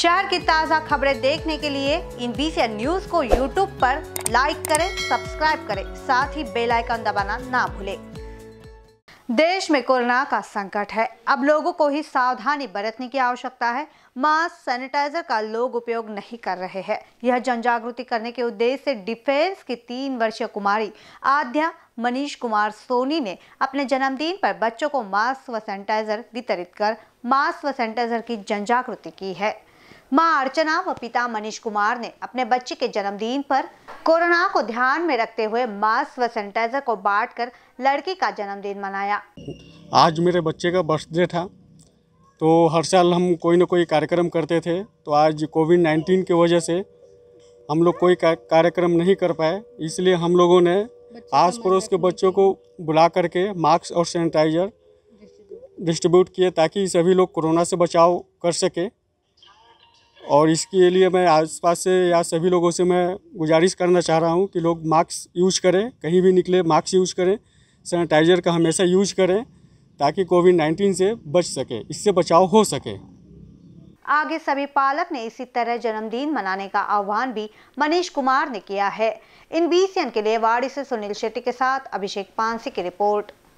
शहर की ताज़ा खबरें देखने के लिए इन बीसी न्यूज को यूट्यूब पर लाइक करें सब्सक्राइब करें साथ ही बेल आइकन दबाना ना भूलें देश में कोरोना का संकट है अब लोगों को ही सावधानी बरतने की आवश्यकता है मास्क सैनिटाइजर का लोग उपयोग नहीं कर रहे हैं यह जन जागृति करने के उद्देश्य से डिफेंस की तीन वर्षीय कुमारी आध्या मनीष कुमार सोनी ने अपने जन्मदिन पर बच्चों को मास्क व सैनिटाइजर वितरित कर मास्क व सैनिटाइजर की जन जागृति की है मां अर्चना व पिता मनीष कुमार ने अपने बच्चे के जन्मदिन पर कोरोना को ध्यान में रखते हुए मास्क व सैनिटाइजर को बांट कर लड़की का जन्मदिन मनाया आज मेरे बच्चे का बर्थडे था तो हर साल हम कोई ना कोई कार्यक्रम करते थे तो आज कोविड नाइन्टीन की वजह से हम लोग कोई कार्यक्रम नहीं कर पाए इसलिए हम लोगों ने आस पड़ोस के बच्चों को बुला करके मास्क और सैनिटाइजर डिस्ट्रीब्यूट किए ताकि सभी लोग कोरोना से बचाव कर सके और इसके लिए मैं आसपास से या सभी लोगों से मैं गुजारिश करना चाह रहा हूँ कि लोग मास्क यूज करें कहीं भी निकले मास्क यूज करें सैनिटाइज़र का हमेशा यूज करें ताकि कोविड नाइन्टीन से बच सके इससे बचाव हो सके आगे सभी पालक ने इसी तरह जन्मदिन मनाने का आह्वान भी मनीष कुमार ने किया है इन बीसीएन के लिए वाड़ी से सुनील शेट्टी के साथ अभिषेक पांसी की रिपोर्ट